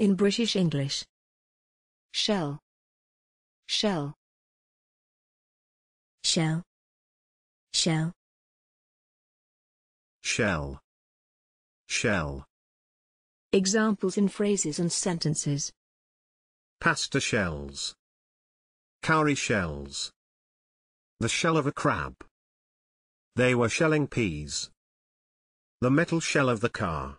in British English. Shell. Shell. Shell. Shell. Shell. Shell. Examples in phrases and sentences. Pasta shells. Cowrie shells. The shell of a crab. They were shelling peas. The metal shell of the car.